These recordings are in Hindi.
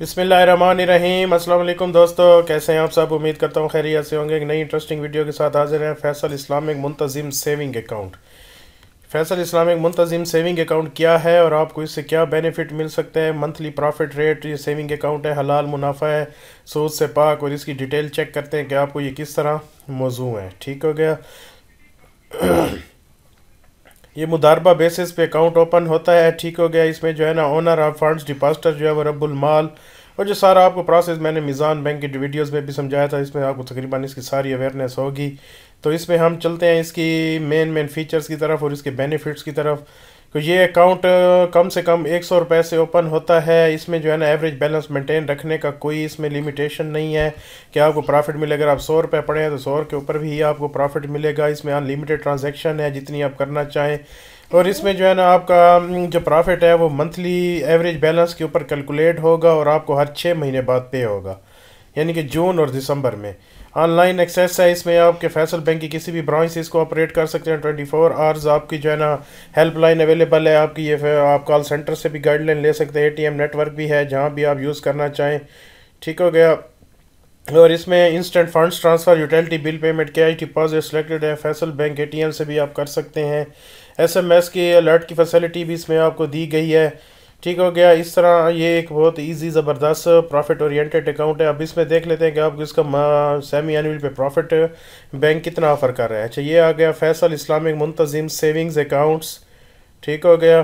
बिसमीम अल्लाम दोस्तों कैसे हैं आप सब उम्मीद करता हूँ खैरियत से होंगे एक नई इंटरेस्टिंग वीडियो के साथ हाजिर हैं Faysal Islamic Muntazim saving account Faysal Islamic Muntazim saving account क्या है और आपको इससे क्या बेनिफिट मिल सकते हैं मंथली प्रॉफिट रेट ये सेविंग अकाउंट है हलाल मुनाफा है सूद से पाक और इसकी डिटेल चेक करते हैं कि आपको ये किस तरह मौजू है ठीक हो गया ये मुदारबा बेसिस पे अकाउंट ओपन होता है ठीक हो गया इसमें जो है ना ओनर ऑफ फंड्स डिपॉजिटर जो है वो रब्बुल माल और जो सारा आपको प्रोसेस मैंने मिज़ान बैंक की वीडियोस में भी समझाया था इसमें आपको तकरीबन इसकी सारी अवेयरनेस होगी तो इसमें हम चलते हैं इसकी मेन मेन फीचर्स की तरफ और इसके बेनिफिट्स की तरफ तो ये अकाउंट कम से कम एक सौ रुपये से ओपन होता है इसमें जो है ना एवरेज बैलेंस मेंटेन रखने का कोई इसमें लिमिटेशन नहीं है कि आपको प्रॉफिट मिले अगर आप सौ रुपये पड़े हैं तो सौ के ऊपर भी आपको प्रॉफिट मिलेगा इसमें अनलिमिटेड ट्रांजेक्शन है जितनी आप करना चाहें और इसमें जो है ना आपका जो प्रॉफिट है वो मंथली एवरेज बैलेंस के ऊपर कैलकुलेट होगा और आपको हर छः महीने बाद पे होगा यानी कि जून और दिसंबर में ऑनलाइन एक्सेस है इसमें आपके फैसल बैंक की किसी भी ब्रांच से इसको ऑपरेट कर सकते हैं ट्वेंटी फोर आवर्स आपकी जो है ना हेल्पलाइन अवेलेबल है आपकी ये आप कॉल सेंटर से भी गाइडलाइन ले सकते हैं एटीएम नेटवर्क भी है जहाँ भी आप यूज़ करना चाहें ठीक हो गया और इसमें instant funds transfer utility bill payment cash deposit selected है फैसल बैंक ए से भी आप कर सकते हैं एस की अलर्ट की फैसिलिटी भी इसमें आपको दी गई है ठीक हो गया इस तरह ये एक बहुत इजी ज़बरदस्त प्रॉफिट ओरिएंटेड अकाउंट है अब इसमें देख लेते हैं कि आप इसका सेमी एनुअल पे प्रॉफिट बैंक कितना ऑफर कर रहा है अच्छा ये आ गया Faysal Islamic Muntazim savings accounts ठीक हो गया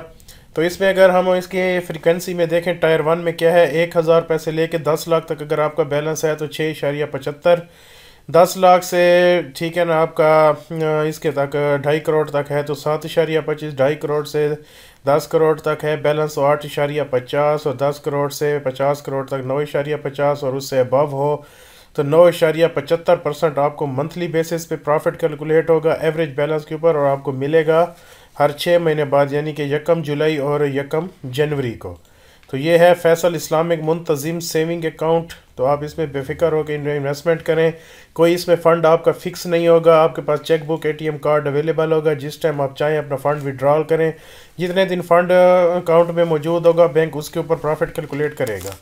तो इसमें अगर हम इसके फ्रिक्वेंसी में देखें टायर वन में क्या है एक हज़ार पैसे लेके दस लाख तक अगर आपका बैलेंस है तो छः इशारिया पचहत्तर दस लाख से ठीक है ना आपका इसके तक ढाई करोड़ तक है तो सात इशारिया पच्चीस ढाई करोड़ से दस करोड़ तक है बैलेंस आठ इशारिया पचास और दस करोड़ से पचास करोड़ तक नौ इशारिया पचास और उससे अबव हो तो नौ इशारिया पचहत्तर परसेंट आपको मंथली बेसिस पे प्रॉफिट कैलकुलेट होगा एवरेज बैलेंस के ऊपर और आपको मिलेगा हर छः महीने बाद यानी कि यकम जुलाई और यकम जनवरी को तो ये है Faysal Islamic Muntazim saving account तो आप इसमें बेफिक्र होकर इन्वेस्टमेंट करें कोई इसमें फ़ंड आपका फ़िक्स नहीं होगा आपके पास चेकबुक एटीएम कार्ड अवेलेबल होगा जिस टाइम आप चाहें अपना फ़ंड विड्रॉल करें जितने दिन फ़ंड अकाउंट में मौजूद होगा बैंक उसके ऊपर प्रॉफिट कैलकुलेट करेगा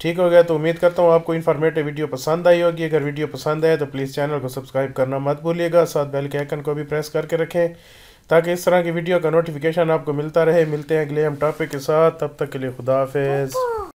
ठीक हो गया तो उम्मीद करता हूँ आपको इन्फॉर्मेटिव वीडियो पसंद आई होगी अगर वीडियो पसंद आए तो प्लीज़ चैनल को सब्सक्राइब करना मत भूलिएगा साथ बेल के आइकन को भी प्रेस करके रखें ताकि इस तरह की वीडियो का नोटिफिकेशन आपको मिलता रहे मिलते हैं अगले हम टॉपिक के साथ तब तक के लिए खुदा